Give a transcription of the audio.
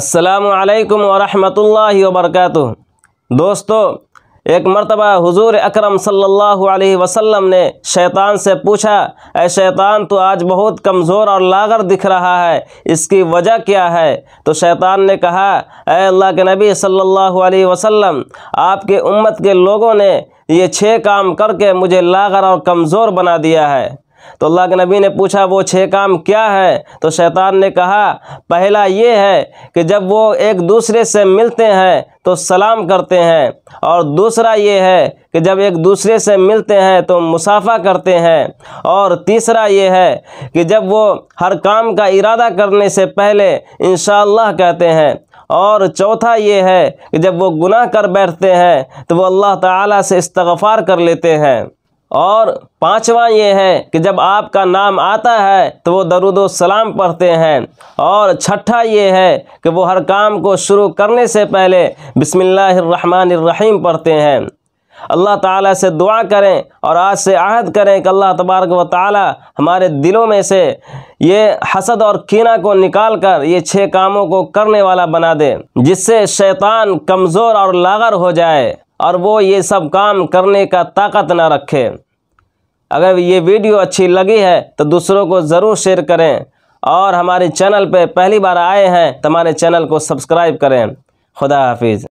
السلام علیکم ورحمۃ اللہ وبرکاتہ دوستو ایک مرتبہ حضور اکرم صلی اللہ علیہ وسلم نے شیطان سے پوچھا اے شیطان تو آج بہت کمزور اور لاغر دکھ رہا ہے اس کی وجہ کیا ہے تو شیطان نے کہا اے اللہ کے نبی صلی اللہ علیہ وسلم آپ کے امت کے لوگوں نے یہ چھ کام کر کے مجھے لاغر اور کمزور بنا دیا ہے تو اللہ کے نبی نے پوچھا وہ چھ کام کیا ہے تو شیطان نے کہا پہلا یہ ہے کہ جب وہ ایک دوسرے سے ملتے ہیں تو سلام کرتے ہیں اور دوسرا یہ ہے کہ جب ایک دوسرے سے ملتے ہیں تو مسافہ کرتے ہیں اور تیسرا یہ ہے کہ جب وہ ہر کام کا ارادہ کرنے سے پہلے انشاءاللہ کہتے ہیں اور چوتھا یہ ہے کہ جب وہ گناہ کر بیٹھتے ہیں تو وہ اللہ تعالیٰ سے استغفار کر لیتے ہیں اور پانچواں یہ ہے کہ جب آپ کا نام آتا ہے تو وہ درود و سلام پڑھتے ہیں اور چھٹا یہ ہے کہ وہ ہر کام کو شروع کرنے سے پہلے بسم اللہ الرحمن الرحیم پڑھتے ہیں اللہ تعالیٰ سے دعا کریں اور آج سے عہد کریں کہ اللہ تبارک و تعالیٰ ہمارے دلوں میں سے یہ حسد اور کینہ کو نکال کر یہ چھ کاموں کو کرنے والا بنا دے جس سے شیطان کمزور اور لاغر ہو جائے اور وہ یہ سب کام کرنے کا طاقت نہ رکھے اگر یہ ویڈیو اچھی لگی ہے تو دوسروں کو ضرور شیئر کریں اور ہمارے چینل پہ پہلی بار آئے ہیں تو ہمارے چینل کو سبسکرائب کریں خدا حافظ